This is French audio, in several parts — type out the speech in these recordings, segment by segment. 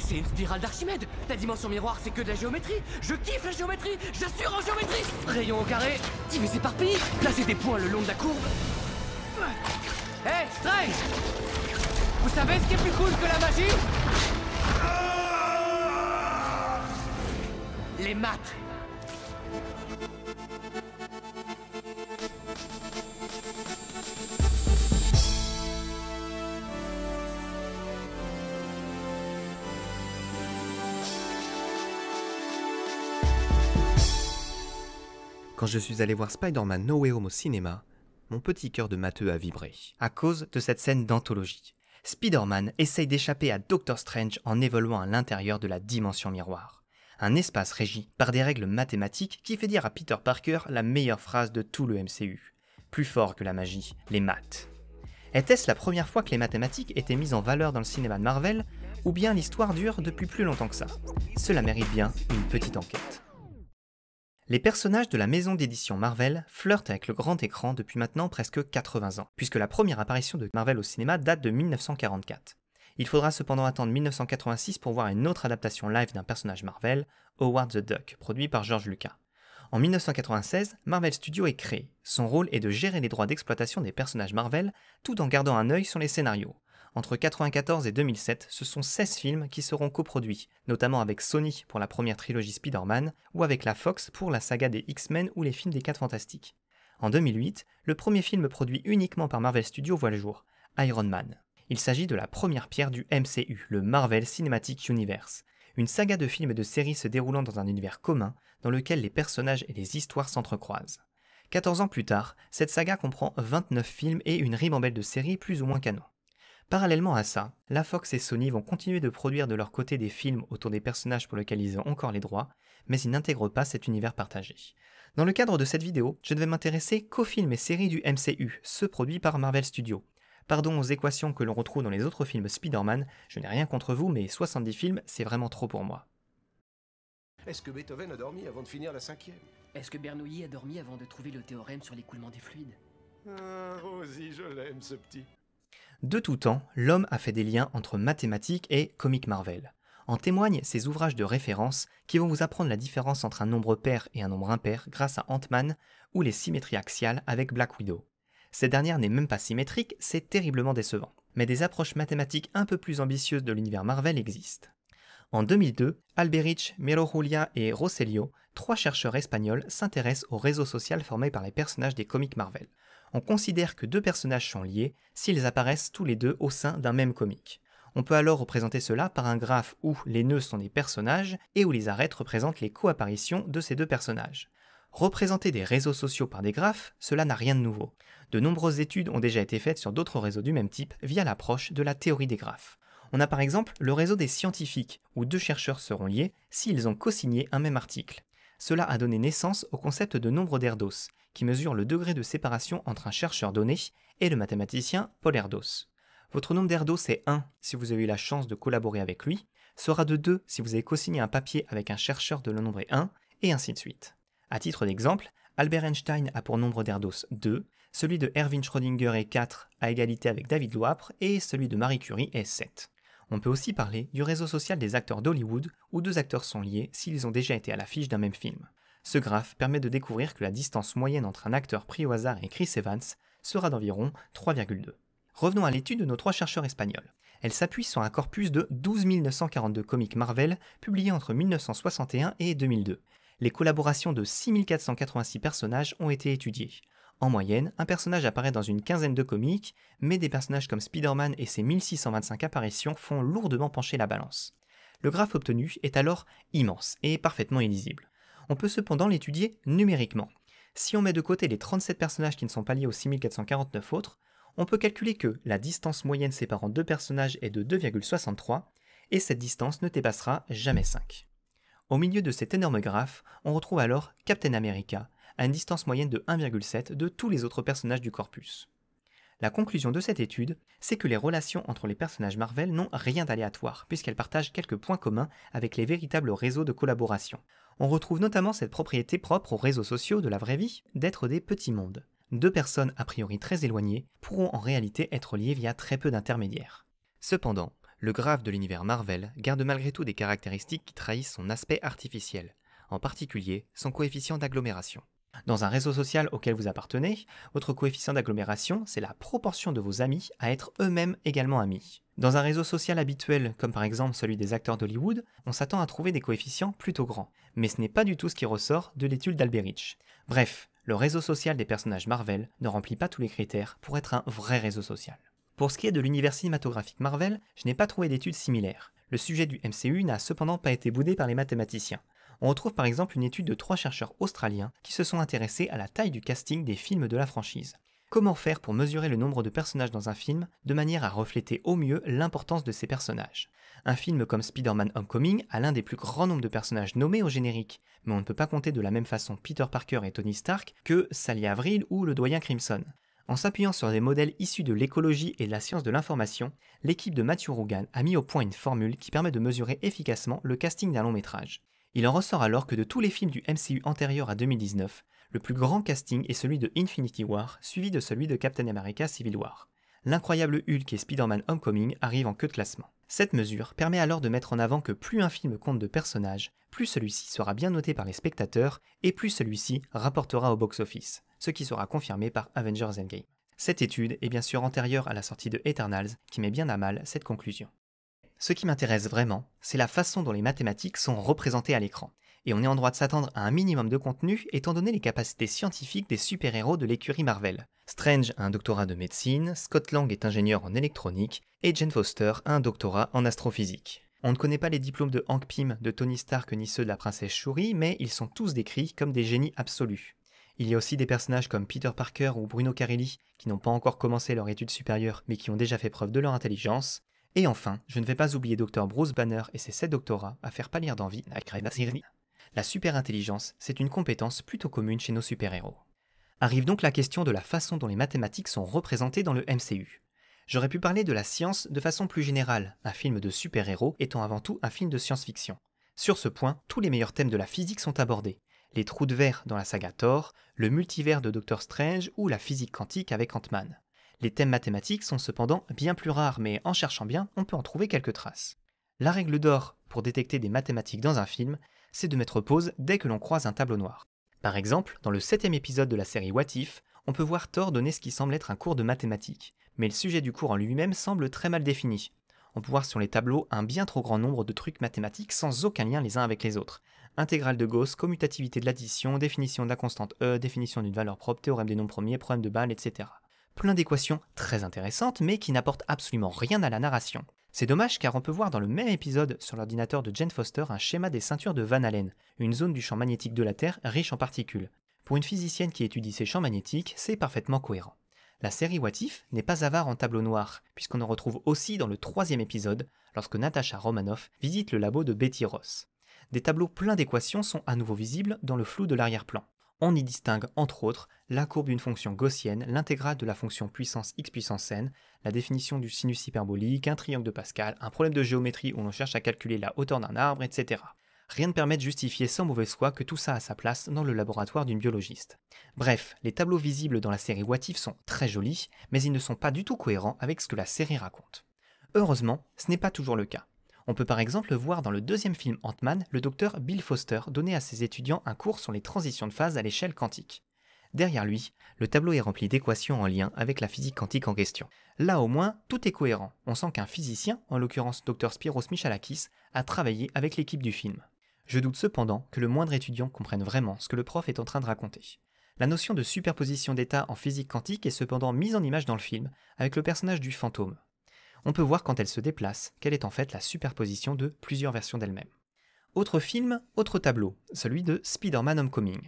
c'est une spirale d'Archimède La dimension miroir, c'est que de la géométrie Je kiffe la géométrie J'assure en géométrie Rayon au carré, divisé par pi, Placez des points le long de la courbe... hey, Strange Vous savez ce qui est plus cool que la magie Les maths Quand je suis allé voir Spider-Man No Way Home au cinéma, mon petit cœur de matheux a vibré. À cause de cette scène d'anthologie, Spider-Man essaye d'échapper à Doctor Strange en évoluant à l'intérieur de la dimension miroir. Un espace régi par des règles mathématiques qui fait dire à Peter Parker la meilleure phrase de tout le MCU. Plus fort que la magie, les maths. Était-ce la première fois que les mathématiques étaient mises en valeur dans le cinéma de Marvel, ou bien l'histoire dure depuis plus longtemps que ça Cela mérite bien une petite enquête. Les personnages de la maison d'édition Marvel flirtent avec le grand écran depuis maintenant presque 80 ans, puisque la première apparition de Marvel au cinéma date de 1944. Il faudra cependant attendre 1986 pour voir une autre adaptation live d'un personnage Marvel, Howard the Duck, produit par George Lucas. En 1996, Marvel Studios est créé. Son rôle est de gérer les droits d'exploitation des personnages Marvel tout en gardant un œil sur les scénarios. Entre 1994 et 2007, ce sont 16 films qui seront coproduits, notamment avec Sony pour la première trilogie Spider-Man ou avec la Fox pour la saga des X-Men ou les films des 4 Fantastiques. En 2008, le premier film produit uniquement par Marvel Studios voit le jour, Iron Man. Il s'agit de la première pierre du MCU, le Marvel Cinematic Universe, une saga de films et de séries se déroulant dans un univers commun dans lequel les personnages et les histoires s'entrecroisent. 14 ans plus tard, cette saga comprend 29 films et une ribambelle de séries plus ou moins canon. Parallèlement à ça, la Fox et Sony vont continuer de produire de leur côté des films autour des personnages pour lesquels ils ont encore les droits, mais ils n'intègrent pas cet univers partagé. Dans le cadre de cette vidéo, je ne vais m'intéresser qu'aux films et séries du MCU, ceux produits par Marvel Studios. Pardon aux équations que l'on retrouve dans les autres films Spider-Man, je n'ai rien contre vous, mais 70 films, c'est vraiment trop pour moi. Est-ce que Beethoven a dormi avant de finir la cinquième Est-ce que Bernoulli a dormi avant de trouver le théorème sur l'écoulement des fluides Ah, Rosie, je l'aime, ce petit. De tout temps, l'homme a fait des liens entre mathématiques et comic Marvel. En témoignent ces ouvrages de référence qui vont vous apprendre la différence entre un nombre pair et un nombre impair grâce à Ant-Man ou les symétries axiales avec Black Widow. Cette dernière n'est même pas symétrique, c'est terriblement décevant. Mais des approches mathématiques un peu plus ambitieuses de l'univers Marvel existent. En 2002, Alberich, melo Julia et Rosselio, trois chercheurs espagnols, s'intéressent au réseau social formé par les personnages des comics Marvel. On considère que deux personnages sont liés s'ils apparaissent tous les deux au sein d'un même comic. On peut alors représenter cela par un graphe où les nœuds sont des personnages et où les arêtes représentent les co-apparitions de ces deux personnages. Représenter des réseaux sociaux par des graphes, cela n'a rien de nouveau. De nombreuses études ont déjà été faites sur d'autres réseaux du même type via l'approche de la théorie des graphes. On a par exemple le réseau des scientifiques, où deux chercheurs seront liés s'ils ont co-signé un même article. Cela a donné naissance au concept de nombre d'Erdos, qui mesure le degré de séparation entre un chercheur donné et le mathématicien Paul Erdos. Votre nombre d'Erdos est 1 si vous avez eu la chance de collaborer avec lui, sera de 2 si vous avez co-signé un papier avec un chercheur de le nombre 1, et ainsi de suite. À titre d'exemple, Albert Einstein a pour nombre d'Erdos 2, celui de Erwin Schrödinger est 4 à égalité avec David Loapre et celui de Marie Curie est 7. On peut aussi parler du réseau social des acteurs d'Hollywood où deux acteurs sont liés s'ils ont déjà été à l'affiche d'un même film. Ce graphe permet de découvrir que la distance moyenne entre un acteur pris au hasard et Chris Evans sera d'environ 3,2. Revenons à l'étude de nos trois chercheurs espagnols. Elle s'appuie sur un corpus de 12 942 comics Marvel publiés entre 1961 et 2002. Les collaborations de 6486 personnages ont été étudiées. En moyenne, un personnage apparaît dans une quinzaine de comics, mais des personnages comme Spider-Man et ses 1625 apparitions font lourdement pencher la balance. Le graphe obtenu est alors immense et parfaitement illisible. On peut cependant l'étudier numériquement. Si on met de côté les 37 personnages qui ne sont pas liés aux 6449 autres, on peut calculer que la distance moyenne séparant deux personnages est de 2,63, et cette distance ne dépassera jamais 5. Au milieu de cet énorme graphe, on retrouve alors Captain America, à une distance moyenne de 1,7 de tous les autres personnages du corpus. La conclusion de cette étude, c'est que les relations entre les personnages Marvel n'ont rien d'aléatoire, puisqu'elles partagent quelques points communs avec les véritables réseaux de collaboration. On retrouve notamment cette propriété propre aux réseaux sociaux de la vraie vie, d'être des petits mondes. Deux personnes a priori très éloignées pourront en réalité être liées via très peu d'intermédiaires. Cependant, le graphe de l'univers Marvel garde malgré tout des caractéristiques qui trahissent son aspect artificiel, en particulier son coefficient d'agglomération. Dans un réseau social auquel vous appartenez, votre coefficient d'agglomération, c'est la proportion de vos amis à être eux-mêmes également amis. Dans un réseau social habituel, comme par exemple celui des acteurs d'Hollywood, on s'attend à trouver des coefficients plutôt grands, mais ce n'est pas du tout ce qui ressort de l'étude d'Alberich. Bref, le réseau social des personnages Marvel ne remplit pas tous les critères pour être un vrai réseau social. Pour ce qui est de l'univers cinématographique Marvel, je n'ai pas trouvé d'études similaires. Le sujet du MCU n'a cependant pas été boudé par les mathématiciens on retrouve par exemple une étude de trois chercheurs australiens qui se sont intéressés à la taille du casting des films de la franchise. Comment faire pour mesurer le nombre de personnages dans un film de manière à refléter au mieux l'importance de ces personnages Un film comme Spider-Man Homecoming a l'un des plus grands nombres de personnages nommés au générique, mais on ne peut pas compter de la même façon Peter Parker et Tony Stark que Sally Avril ou le doyen Crimson. En s'appuyant sur des modèles issus de l'écologie et de la science de l'information, l'équipe de Matthew Rougan a mis au point une formule qui permet de mesurer efficacement le casting d'un long métrage. Il en ressort alors que de tous les films du MCU antérieur à 2019, le plus grand casting est celui de Infinity War, suivi de celui de Captain America Civil War. L'incroyable Hulk et Spider-Man Homecoming arrivent en queue de classement. Cette mesure permet alors de mettre en avant que plus un film compte de personnages, plus celui-ci sera bien noté par les spectateurs et plus celui-ci rapportera au box-office, ce qui sera confirmé par Avengers Endgame. Cette étude est bien sûr antérieure à la sortie de Eternals qui met bien à mal cette conclusion. Ce qui m'intéresse vraiment, c'est la façon dont les mathématiques sont représentées à l'écran. Et on est en droit de s'attendre à un minimum de contenu étant donné les capacités scientifiques des super-héros de l'écurie Marvel. Strange a un doctorat de médecine, Scott Lang est ingénieur en électronique, et Jane Foster a un doctorat en astrophysique. On ne connaît pas les diplômes de Hank Pym, de Tony Stark ni ceux de la princesse Shuri, mais ils sont tous décrits comme des génies absolus. Il y a aussi des personnages comme Peter Parker ou Bruno Carelli, qui n'ont pas encore commencé leur étude supérieure mais qui ont déjà fait preuve de leur intelligence, et enfin, je ne vais pas oublier Dr Bruce Banner et ses 7 doctorats à faire pâlir d'envie à La superintelligence, c'est une compétence plutôt commune chez nos super-héros. Arrive donc la question de la façon dont les mathématiques sont représentées dans le MCU. J'aurais pu parler de la science de façon plus générale, un film de super-héros étant avant tout un film de science-fiction. Sur ce point, tous les meilleurs thèmes de la physique sont abordés. Les trous de verre dans la saga Thor, le multivers de Doctor Strange ou la physique quantique avec Ant-Man. Les thèmes mathématiques sont cependant bien plus rares, mais en cherchant bien, on peut en trouver quelques traces. La règle d'or pour détecter des mathématiques dans un film, c'est de mettre pause dès que l'on croise un tableau noir. Par exemple, dans le septième épisode de la série What If, on peut voir Thor donner ce qui semble être un cours de mathématiques, mais le sujet du cours en lui-même semble très mal défini. On peut voir sur les tableaux un bien trop grand nombre de trucs mathématiques sans aucun lien les uns avec les autres. Intégrale de Gauss, commutativité de l'addition, définition de la constante E, définition d'une valeur propre, théorème des nombres premiers, problème de balles, etc plein d'équations très intéressantes mais qui n'apportent absolument rien à la narration. C'est dommage car on peut voir dans le même épisode sur l'ordinateur de Jane Foster un schéma des ceintures de Van Allen, une zone du champ magnétique de la Terre riche en particules. Pour une physicienne qui étudie ces champs magnétiques, c'est parfaitement cohérent. La série What If n'est pas avare en tableau noir, puisqu'on en retrouve aussi dans le troisième épisode, lorsque Natasha Romanoff visite le labo de Betty Ross. Des tableaux pleins d'équations sont à nouveau visibles dans le flou de l'arrière-plan. On y distingue entre autres la courbe d'une fonction gaussienne, l'intégrale de la fonction puissance x puissance n, la définition du sinus hyperbolique, un triangle de Pascal, un problème de géométrie où l'on cherche à calculer la hauteur d'un arbre, etc. Rien ne permet de justifier sans mauvaise foi que tout ça a sa place dans le laboratoire d'une biologiste. Bref, les tableaux visibles dans la série What sont très jolis, mais ils ne sont pas du tout cohérents avec ce que la série raconte. Heureusement, ce n'est pas toujours le cas. On peut par exemple voir dans le deuxième film Ant-Man le docteur Bill Foster donner à ses étudiants un cours sur les transitions de phase à l'échelle quantique. Derrière lui, le tableau est rempli d'équations en lien avec la physique quantique en question. Là au moins, tout est cohérent. On sent qu'un physicien, en l'occurrence Dr Spiros Michalakis, a travaillé avec l'équipe du film. Je doute cependant que le moindre étudiant comprenne vraiment ce que le prof est en train de raconter. La notion de superposition d'état en physique quantique est cependant mise en image dans le film, avec le personnage du fantôme on peut voir quand elle se déplace qu'elle est en fait la superposition de plusieurs versions d'elle-même. Autre film, autre tableau, celui de Spider-Man Homecoming.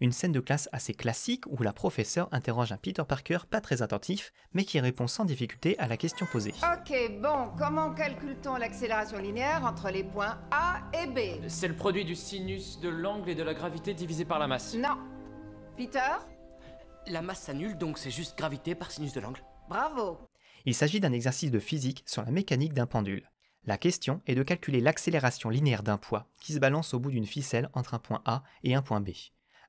Une scène de classe assez classique où la professeure interroge un Peter Parker pas très attentif, mais qui répond sans difficulté à la question posée. Ok, bon, comment calcule-t-on l'accélération linéaire entre les points A et B C'est le produit du sinus de l'angle et de la gravité divisé par la masse. Non. Peter La masse s'annule, donc c'est juste gravité par sinus de l'angle. Bravo il s'agit d'un exercice de physique sur la mécanique d'un pendule. La question est de calculer l'accélération linéaire d'un poids qui se balance au bout d'une ficelle entre un point A et un point B.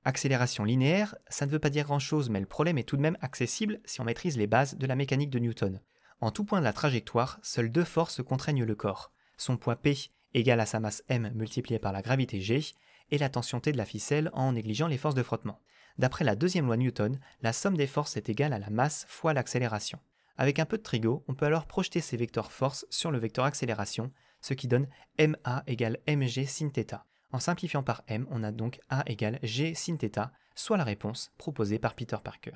Accélération linéaire, ça ne veut pas dire grand-chose, mais le problème est tout de même accessible si on maîtrise les bases de la mécanique de Newton. En tout point de la trajectoire, seules deux forces contraignent le corps. Son poids P égal à sa masse M multipliée par la gravité G et la tension T de la ficelle en négligeant les forces de frottement. D'après la deuxième loi Newton, la somme des forces est égale à la masse fois l'accélération. Avec un peu de trigo, on peut alors projeter ces vecteurs force sur le vecteur accélération, ce qui donne MA égale mg sin En simplifiant par m, on a donc A égale g sin soit la réponse proposée par Peter Parker.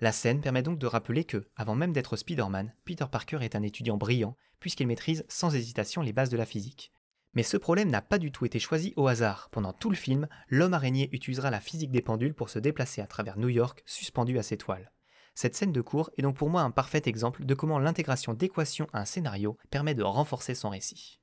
La scène permet donc de rappeler que, avant même d'être Spider-Man, Peter Parker est un étudiant brillant, puisqu'il maîtrise sans hésitation les bases de la physique. Mais ce problème n'a pas du tout été choisi au hasard. Pendant tout le film, l'homme araignée utilisera la physique des pendules pour se déplacer à travers New York, suspendu à ses toiles. Cette scène de cours est donc pour moi un parfait exemple de comment l'intégration d'équations à un scénario permet de renforcer son récit.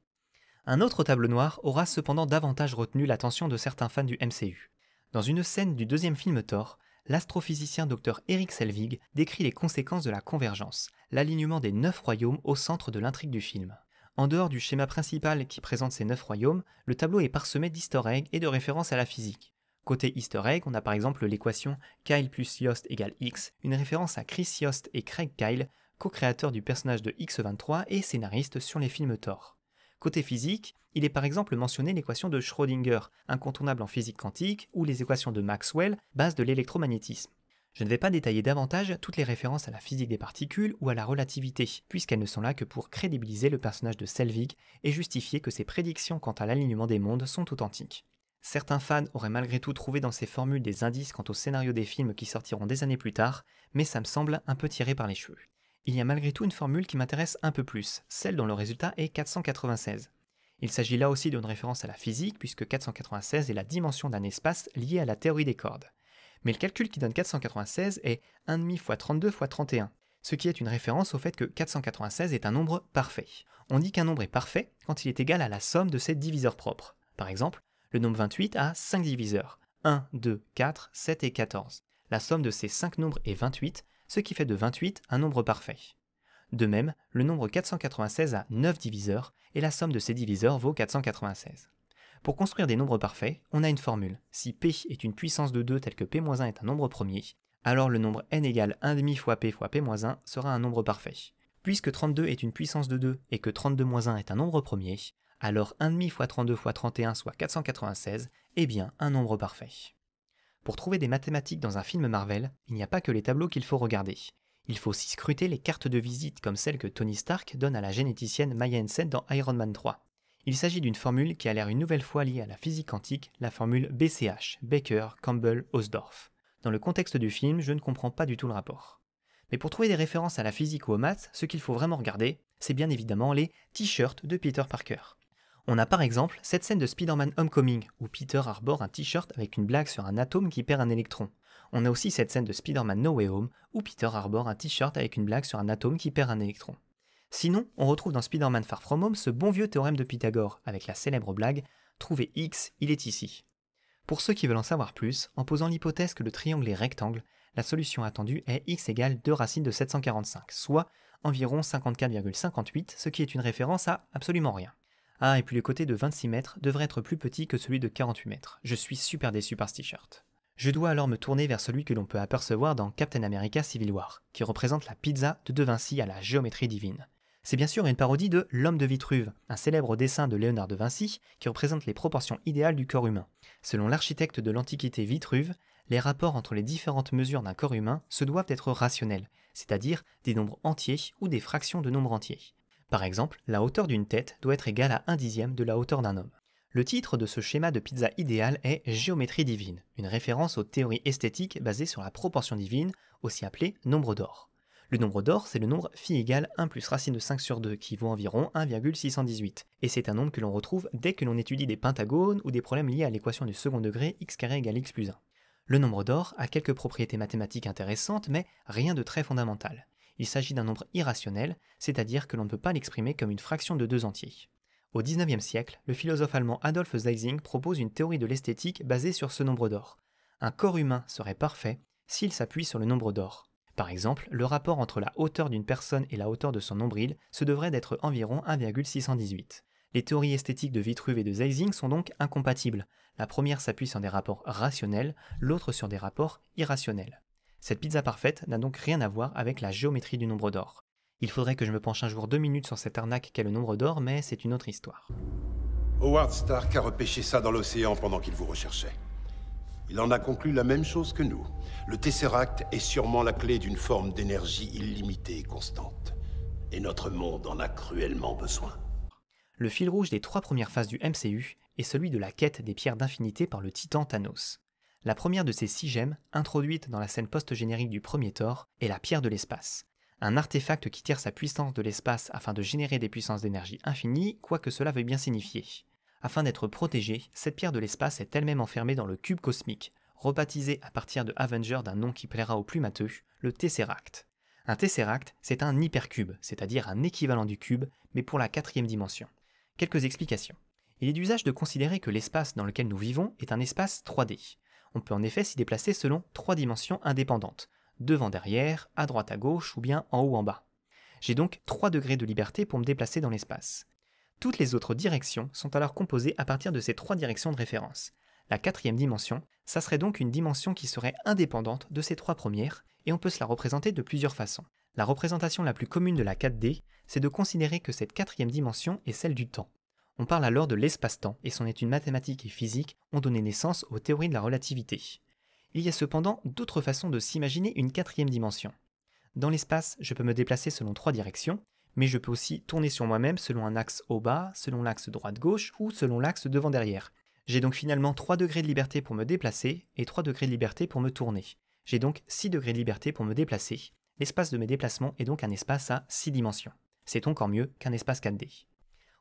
Un autre tableau noir aura cependant davantage retenu l'attention de certains fans du MCU. Dans une scène du deuxième film Thor, l'astrophysicien Dr Eric Selvig décrit les conséquences de la convergence, l'alignement des neuf royaumes au centre de l'intrigue du film. En dehors du schéma principal qui présente ces neuf royaumes, le tableau est parsemé d'easter et de références à la physique. Côté easter egg, on a par exemple l'équation Kyle plus Yost égale X, une référence à Chris Yost et Craig Kyle, co-créateurs du personnage de X23 et scénaristes sur les films Thor. Côté physique, il est par exemple mentionné l'équation de Schrödinger, incontournable en physique quantique, ou les équations de Maxwell, base de l'électromagnétisme. Je ne vais pas détailler davantage toutes les références à la physique des particules ou à la relativité, puisqu'elles ne sont là que pour crédibiliser le personnage de Selvig et justifier que ses prédictions quant à l'alignement des mondes sont authentiques. Certains fans auraient malgré tout trouvé dans ces formules des indices quant au scénario des films qui sortiront des années plus tard, mais ça me semble un peu tiré par les cheveux. Il y a malgré tout une formule qui m'intéresse un peu plus, celle dont le résultat est 496. Il s'agit là aussi d'une référence à la physique, puisque 496 est la dimension d'un espace lié à la théorie des cordes. Mais le calcul qui donne 496 est 1,5 x 32 x 31, ce qui est une référence au fait que 496 est un nombre parfait. On dit qu'un nombre est parfait quand il est égal à la somme de ses diviseurs propres. Par exemple, le nombre 28 a 5 diviseurs, 1, 2, 4, 7 et 14. La somme de ces 5 nombres est 28, ce qui fait de 28 un nombre parfait. De même, le nombre 496 a 9 diviseurs, et la somme de ces diviseurs vaut 496. Pour construire des nombres parfaits, on a une formule. Si p est une puissance de 2 telle que p-1 est un nombre premier, alors le nombre n égale demi fois p fois p-1 sera un nombre parfait. Puisque 32 est une puissance de 2 et que 32-1 est un nombre premier, alors 1,5 x 32 x 31 soit 496, eh bien un nombre parfait. Pour trouver des mathématiques dans un film Marvel, il n'y a pas que les tableaux qu'il faut regarder. Il faut aussi scruter les cartes de visite comme celles que Tony Stark donne à la généticienne Maya Hansen dans Iron Man 3. Il s'agit d'une formule qui a l'air une nouvelle fois liée à la physique quantique, la formule BCH, Baker, Campbell, Osdorff. Dans le contexte du film, je ne comprends pas du tout le rapport. Mais pour trouver des références à la physique ou aux maths, ce qu'il faut vraiment regarder, c'est bien évidemment les t-shirts de Peter Parker. On a par exemple cette scène de Spider-Man Homecoming où Peter arbore un t-shirt avec une blague sur un atome qui perd un électron. On a aussi cette scène de Spider-Man No Way Home où Peter arbore un t-shirt avec une blague sur un atome qui perd un électron. Sinon, on retrouve dans Spider-Man Far From Home ce bon vieux théorème de Pythagore avec la célèbre blague Trouvez X, il est ici. Pour ceux qui veulent en savoir plus, en posant l'hypothèse que le triangle est rectangle, la solution attendue est x égale 2 racines de 745, soit environ 54,58, ce qui est une référence à absolument rien. Ah, et puis le côté de 26 mètres devrait être plus petit que celui de 48 mètres. Je suis super déçu par ce t-shirt. Je dois alors me tourner vers celui que l'on peut apercevoir dans Captain America Civil War, qui représente la pizza de De Vinci à la géométrie divine. C'est bien sûr une parodie de L'homme de Vitruve, un célèbre dessin de Léonard de Vinci qui représente les proportions idéales du corps humain. Selon l'architecte de l'Antiquité Vitruve, les rapports entre les différentes mesures d'un corps humain se doivent être rationnels, c'est-à-dire des nombres entiers ou des fractions de nombres entiers. Par exemple, la hauteur d'une tête doit être égale à 1 dixième de la hauteur d'un homme. Le titre de ce schéma de pizza idéal est Géométrie divine, une référence aux théories esthétiques basées sur la proportion divine, aussi appelée nombre d'or. Le nombre d'or, c'est le nombre phi égale 1 plus racine de 5 sur 2, qui vaut environ 1,618, et c'est un nombre que l'on retrouve dès que l'on étudie des pentagones ou des problèmes liés à l'équation du second degré x égale x plus 1. Le nombre d'or a quelques propriétés mathématiques intéressantes, mais rien de très fondamental il s'agit d'un nombre irrationnel, c'est-à-dire que l'on ne peut pas l'exprimer comme une fraction de deux entiers. Au XIXe siècle, le philosophe allemand Adolf Zeising propose une théorie de l'esthétique basée sur ce nombre d'or. Un corps humain serait parfait s'il s'appuie sur le nombre d'or. Par exemple, le rapport entre la hauteur d'une personne et la hauteur de son nombril se devrait d'être environ 1,618. Les théories esthétiques de Vitruve et de Zeising sont donc incompatibles. La première s'appuie sur des rapports rationnels, l'autre sur des rapports irrationnels. Cette pizza parfaite n'a donc rien à voir avec la géométrie du nombre d'or. Il faudrait que je me penche un jour deux minutes sur cette arnaque qu'est le nombre d'or, mais c'est une autre histoire. Howard Stark a repêché ça dans l'océan pendant qu'il vous recherchait. Il en a conclu la même chose que nous. Le Tesseract est sûrement la clé d'une forme d'énergie illimitée et constante. Et notre monde en a cruellement besoin. Le fil rouge des trois premières phases du MCU est celui de la quête des pierres d'infinité par le titan Thanos. La première de ces six gemmes, introduite dans la scène post-générique du premier Thor, est la pierre de l'espace. Un artefact qui tire sa puissance de l'espace afin de générer des puissances d'énergie infinies, quoi que cela veuille bien signifier. Afin d'être protégée, cette pierre de l'espace est elle-même enfermée dans le cube cosmique, rebaptisé à partir de Avenger d'un nom qui plaira aux plus matheux, le Tesseract. Un Tesseract, c'est un hypercube, c'est-à-dire un équivalent du cube, mais pour la quatrième dimension. Quelques explications. Il est d'usage de considérer que l'espace dans lequel nous vivons est un espace 3D. On peut en effet s'y déplacer selon trois dimensions indépendantes, devant derrière, à droite à gauche ou bien en haut en bas. J'ai donc trois degrés de liberté pour me déplacer dans l'espace. Toutes les autres directions sont alors composées à partir de ces trois directions de référence. La quatrième dimension, ça serait donc une dimension qui serait indépendante de ces trois premières, et on peut se la représenter de plusieurs façons. La représentation la plus commune de la 4D, c'est de considérer que cette quatrième dimension est celle du temps. On parle alors de l'espace-temps, et son étude mathématique et physique ont donné naissance aux théories de la relativité. Il y a cependant d'autres façons de s'imaginer une quatrième dimension. Dans l'espace, je peux me déplacer selon trois directions, mais je peux aussi tourner sur moi-même selon un axe haut-bas, selon l'axe droite-gauche ou selon l'axe devant-derrière. J'ai donc finalement 3 degrés de liberté pour me déplacer et 3 degrés de liberté pour me tourner. J'ai donc 6 degrés de liberté pour me déplacer. L'espace de mes déplacements est donc un espace à 6 dimensions. C'est encore mieux qu'un espace 4D.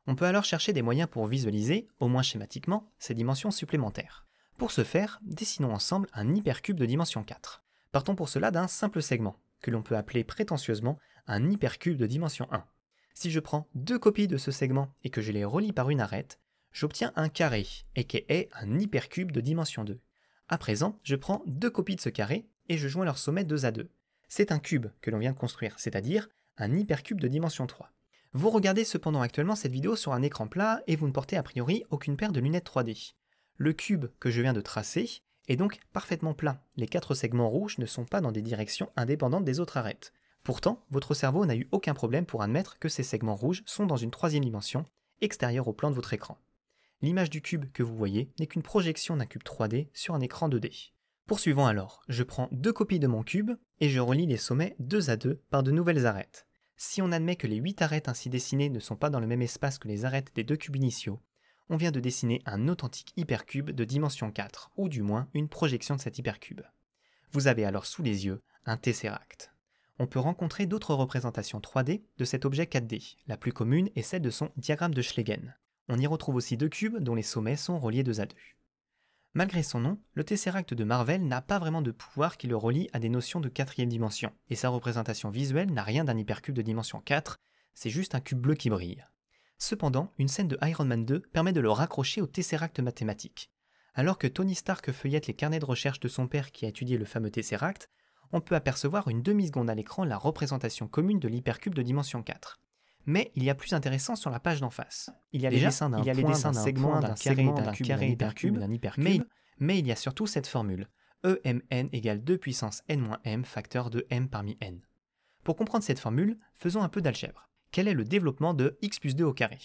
On peut alors chercher des moyens pour visualiser, au moins schématiquement, ces dimensions supplémentaires. Pour ce faire, dessinons ensemble un hypercube de dimension 4. Partons pour cela d'un simple segment, que l'on peut appeler prétentieusement un hypercube de dimension 1. Si je prends deux copies de ce segment et que je les relie par une arête, j'obtiens un carré, et qui est un hypercube de dimension 2. À présent, je prends deux copies de ce carré et je joins leur sommet 2 à 2. C'est un cube que l'on vient de construire, c'est-à-dire un hypercube de dimension 3. Vous regardez cependant actuellement cette vidéo sur un écran plat et vous ne portez a priori aucune paire de lunettes 3D. Le cube que je viens de tracer est donc parfaitement plat. Les quatre segments rouges ne sont pas dans des directions indépendantes des autres arêtes. Pourtant, votre cerveau n'a eu aucun problème pour admettre que ces segments rouges sont dans une troisième dimension, extérieure au plan de votre écran. L'image du cube que vous voyez n'est qu'une projection d'un cube 3D sur un écran 2D. Poursuivons alors, je prends deux copies de mon cube et je relie les sommets deux à deux par de nouvelles arêtes. Si on admet que les 8 arêtes ainsi dessinées ne sont pas dans le même espace que les arêtes des deux cubes initiaux, on vient de dessiner un authentique hypercube de dimension 4, ou du moins une projection de cet hypercube. Vous avez alors sous les yeux un tesseract. On peut rencontrer d'autres représentations 3D de cet objet 4D. La plus commune est celle de son diagramme de Schlegel. On y retrouve aussi deux cubes dont les sommets sont reliés deux à deux. Malgré son nom, le Tesseract de Marvel n'a pas vraiment de pouvoir qui le relie à des notions de quatrième dimension, et sa représentation visuelle n'a rien d'un hypercube de dimension 4, c'est juste un cube bleu qui brille. Cependant, une scène de Iron Man 2 permet de le raccrocher au Tesseract mathématique. Alors que Tony Stark feuillette les carnets de recherche de son père qui a étudié le fameux Tesseract, on peut apercevoir une demi-seconde à l'écran la représentation commune de l'hypercube de dimension 4 mais il y a plus intéressant sur la page d'en face. Il y a les dessins d'un d'un segment, d'un carré, d'un carré, d'un hypercube, d'un hypercube, mais, il y a surtout cette formule EMN égale 2 puissance n-m facteur de m parmi n. Pour comprendre cette formule, faisons un peu d'algèbre. Quel est le développement de x plus 2 au carré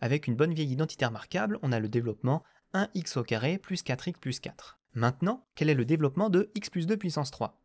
Avec une bonne vieille identité remarquable, on a le développement 1x au carré plus 4x plus 4. Maintenant, quel est le développement de x plus 2 puissance 3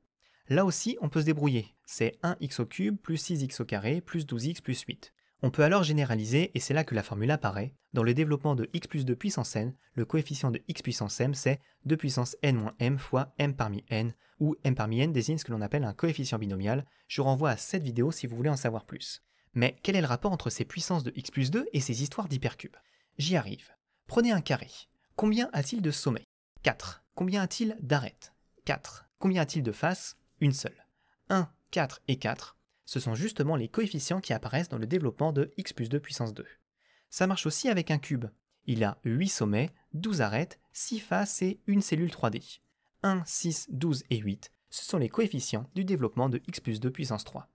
Là aussi, on peut se débrouiller. C'est 1x au cube plus 6x au carré plus 12x plus 8. On peut alors généraliser, et c'est là que la formule apparaît. Dans le développement de x plus 2 puissance n, le coefficient de x puissance m, c'est 2 puissance n moins m fois m parmi n, où m parmi n désigne ce que l'on appelle un coefficient binomial. Je renvoie à cette vidéo si vous voulez en savoir plus. Mais quel est le rapport entre ces puissances de x plus 2 et ces histoires d'hypercube J'y arrive. Prenez un carré. Combien a-t-il de sommets 4. Combien a-t-il d'arêtes 4. Combien a-t-il de faces une seule. 1, 4 et 4, ce sont justement les coefficients qui apparaissent dans le développement de x plus 2 puissance 2. Ça marche aussi avec un cube. Il a 8 sommets, 12 arêtes, 6 faces et une cellule 3D. 1, 6, 12 et 8, ce sont les coefficients du développement de x plus 2 puissance 3.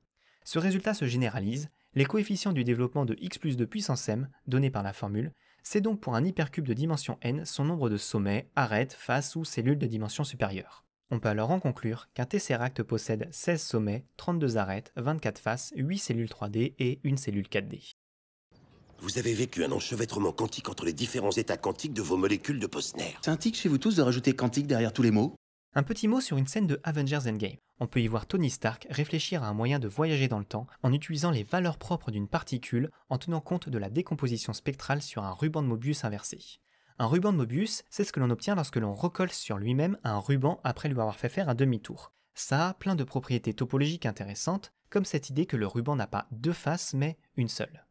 Ce résultat se généralise, les coefficients du développement de x plus 2 puissance m, donnés par la formule, c'est donc pour un hypercube de dimension n son nombre de sommets, arêtes, faces ou cellules de dimension supérieure. On peut alors en conclure qu'un tesseract possède 16 sommets, 32 arêtes, 24 faces, 8 cellules 3D et une cellule 4D. Vous avez vécu un enchevêtrement quantique entre les différents états quantiques de vos molécules de Posner. C'est un tic chez vous tous de rajouter quantique derrière tous les mots Un petit mot sur une scène de Avengers Endgame. On peut y voir Tony Stark réfléchir à un moyen de voyager dans le temps en utilisant les valeurs propres d'une particule en tenant compte de la décomposition spectrale sur un ruban de Mobius inversé. Un ruban de Mobius, c'est ce que l'on obtient lorsque l'on recolle sur lui-même un ruban après lui avoir fait faire un demi-tour. Ça a plein de propriétés topologiques intéressantes, comme cette idée que le ruban n'a pas deux faces mais une seule.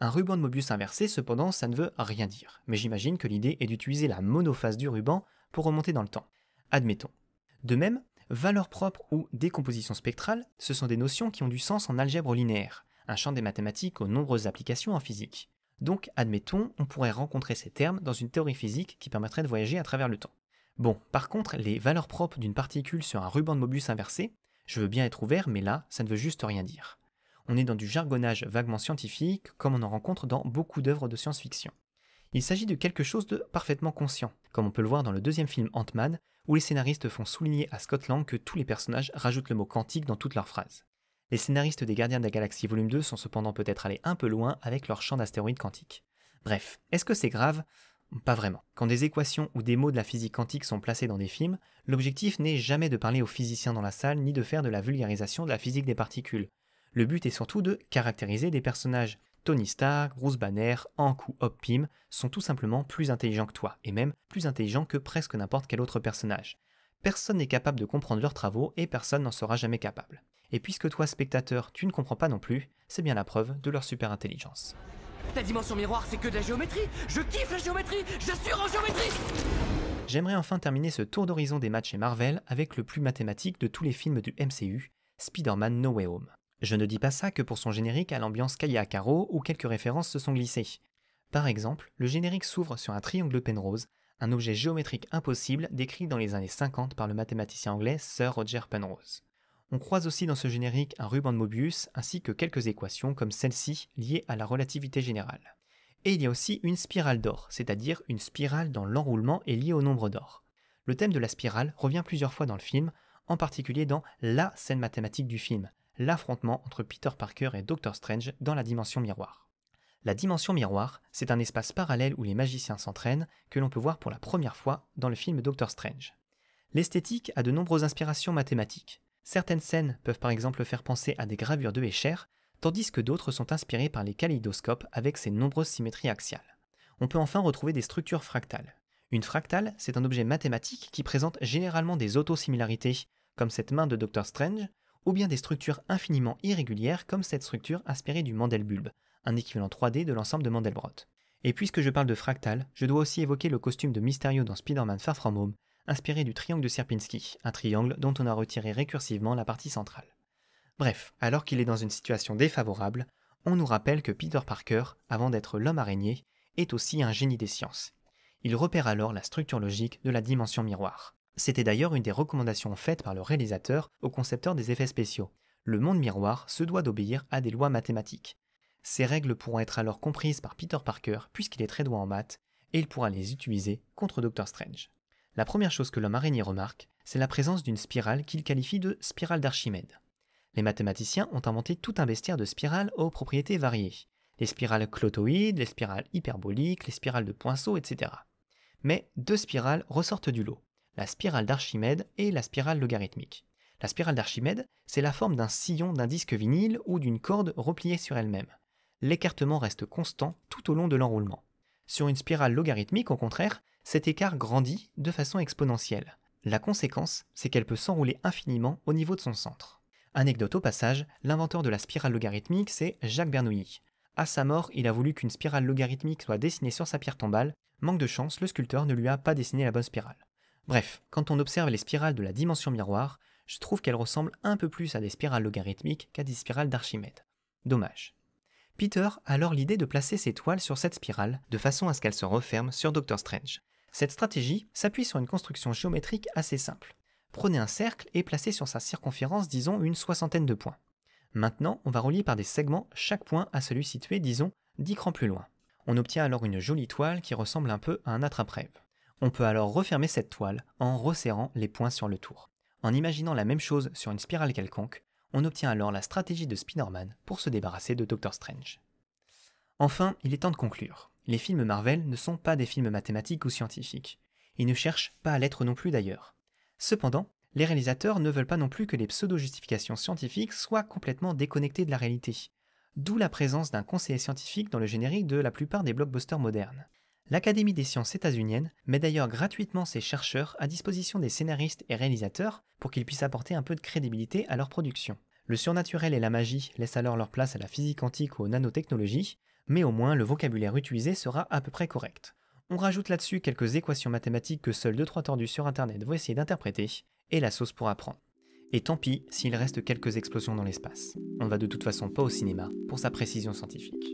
Un ruban de Mobius inversé, cependant, ça ne veut rien dire, mais j'imagine que l'idée est d'utiliser la monoface du ruban pour remonter dans le temps. Admettons. De même, valeur propre ou décomposition spectrale, ce sont des notions qui ont du sens en algèbre linéaire, un champ des mathématiques aux nombreuses applications en physique. Donc, admettons, on pourrait rencontrer ces termes dans une théorie physique qui permettrait de voyager à travers le temps. Bon, par contre, les valeurs propres d'une particule sur un ruban de Mobius inversé, je veux bien être ouvert, mais là, ça ne veut juste rien dire. On est dans du jargonnage vaguement scientifique, comme on en rencontre dans beaucoup d'œuvres de science-fiction. Il s'agit de quelque chose de parfaitement conscient, comme on peut le voir dans le deuxième film Ant-Man, où les scénaristes font souligner à Scotland que tous les personnages rajoutent le mot quantique dans toutes leurs phrases. Les scénaristes des Gardiens de la Galaxie Volume 2 sont cependant peut-être allés un peu loin avec leur champ d'astéroïdes quantiques. Bref, est-ce que c'est grave Pas vraiment. Quand des équations ou des mots de la physique quantique sont placés dans des films, l'objectif n'est jamais de parler aux physiciens dans la salle ni de faire de la vulgarisation de la physique des particules. Le but est surtout de caractériser des personnages. Tony Stark, Bruce Banner, Hank ou Hop Pym sont tout simplement plus intelligents que toi, et même plus intelligents que presque n'importe quel autre personnage. Personne n'est capable de comprendre leurs travaux et personne n'en sera jamais capable. Et puisque toi, spectateur, tu ne comprends pas non plus, c'est bien la preuve de leur super intelligence. Ta dimension miroir, c'est que de la géométrie Je kiffe la géométrie J'assure en géométrie J'aimerais enfin terminer ce tour d'horizon des matchs chez Marvel avec le plus mathématique de tous les films du MCU, Spider-Man No Way Home. Je ne dis pas ça que pour son générique à l'ambiance Kaya Caro où quelques références se sont glissées. Par exemple, le générique s'ouvre sur un triangle Penrose, un objet géométrique impossible décrit dans les années 50 par le mathématicien anglais Sir Roger Penrose. On croise aussi dans ce générique un ruban de Mobius ainsi que quelques équations comme celle-ci liées à la relativité générale. Et il y a aussi une spirale d'or, c'est-à-dire une spirale dont l'enroulement est lié au nombre d'or. Le thème de la spirale revient plusieurs fois dans le film, en particulier dans la scène mathématique du film, l'affrontement entre Peter Parker et Doctor Strange dans la dimension miroir. La dimension miroir, c'est un espace parallèle où les magiciens s'entraînent que l'on peut voir pour la première fois dans le film Doctor Strange. L'esthétique a de nombreuses inspirations mathématiques. Certaines scènes peuvent par exemple faire penser à des gravures de Escher, tandis que d'autres sont inspirées par les kaléidoscopes avec ses nombreuses symétries axiales. On peut enfin retrouver des structures fractales. Une fractale, c'est un objet mathématique qui présente généralement des autosimilarités, comme cette main de Dr Strange, ou bien des structures infiniment irrégulières comme cette structure aspirée du Mandelbulb, un équivalent 3D de l'ensemble de Mandelbrot. Et puisque je parle de fractales, je dois aussi évoquer le costume de Mysterio dans Spider-Man Far From Home, inspiré du triangle de Sierpinski, un triangle dont on a retiré récursivement la partie centrale. Bref, alors qu'il est dans une situation défavorable, on nous rappelle que Peter Parker, avant d'être l'homme araignée, est aussi un génie des sciences. Il repère alors la structure logique de la dimension miroir. C'était d'ailleurs une des recommandations faites par le réalisateur au concepteur des effets spéciaux. Le monde miroir se doit d'obéir à des lois mathématiques. Ces règles pourront être alors comprises par Peter Parker puisqu'il est très doué en maths, et il pourra les utiliser contre Doctor Strange. La première chose que l'homme araignée remarque, c'est la présence d'une spirale qu'il qualifie de spirale d'Archimède. Les mathématiciens ont inventé tout un bestiaire de spirales aux propriétés variées. Les spirales clotoïdes, les spirales hyperboliques, les spirales de poinceaux, etc. Mais deux spirales ressortent du lot, la spirale d'Archimède et la spirale logarithmique. La spirale d'Archimède, c'est la forme d'un sillon d'un disque vinyle ou d'une corde repliée sur elle-même. L'écartement reste constant tout au long de l'enroulement. Sur une spirale logarithmique, au contraire, cet écart grandit de façon exponentielle. La conséquence, c'est qu'elle peut s'enrouler infiniment au niveau de son centre. Anecdote au passage, l'inventeur de la spirale logarithmique, c'est Jacques Bernoulli. À sa mort, il a voulu qu'une spirale logarithmique soit dessinée sur sa pierre tombale. Manque de chance, le sculpteur ne lui a pas dessiné la bonne spirale. Bref, quand on observe les spirales de la dimension miroir, je trouve qu'elles ressemblent un peu plus à des spirales logarithmiques qu'à des spirales d'Archimède. Dommage. Peter a alors l'idée de placer ses toiles sur cette spirale de façon à ce qu'elles se referment sur Doctor Strange. Cette stratégie s'appuie sur une construction géométrique assez simple. Prenez un cercle et placez sur sa circonférence, disons, une soixantaine de points. Maintenant, on va relier par des segments chaque point à celui situé, disons, 10 crans plus loin. On obtient alors une jolie toile qui ressemble un peu à un attrape-rêve. On peut alors refermer cette toile en resserrant les points sur le tour. En imaginant la même chose sur une spirale quelconque, on obtient alors la stratégie de spider pour se débarrasser de Doctor Strange. Enfin, il est temps de conclure. Les films Marvel ne sont pas des films mathématiques ou scientifiques. Ils ne cherchent pas à l'être non plus d'ailleurs. Cependant, les réalisateurs ne veulent pas non plus que les pseudo-justifications scientifiques soient complètement déconnectées de la réalité, d'où la présence d'un conseiller scientifique dans le générique de la plupart des blockbusters modernes. L'Académie des sciences états uniennes met d'ailleurs gratuitement ses chercheurs à disposition des scénaristes et réalisateurs pour qu'ils puissent apporter un peu de crédibilité à leur production. Le surnaturel et la magie laissent alors leur place à la physique quantique ou aux nanotechnologies, mais au moins le vocabulaire utilisé sera à peu près correct. On rajoute là-dessus quelques équations mathématiques que seuls 2-3 tordus sur Internet vont essayer d'interpréter, et la sauce pour apprendre. Et tant pis s'il reste quelques explosions dans l'espace. On va de toute façon pas au cinéma pour sa précision scientifique.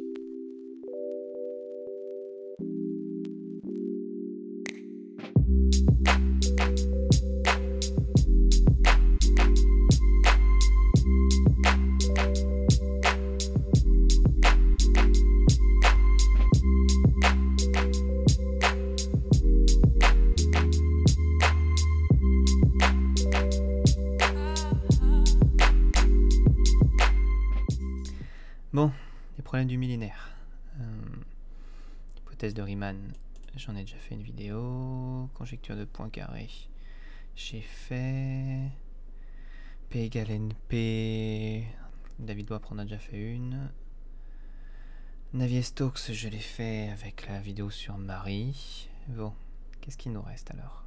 de Riemann, j'en ai déjà fait une vidéo. Conjecture de carré, j'ai fait. P égale NP, David doit en a déjà fait une. Navier Stokes, je l'ai fait avec la vidéo sur Marie. Bon, qu'est-ce qu'il nous reste alors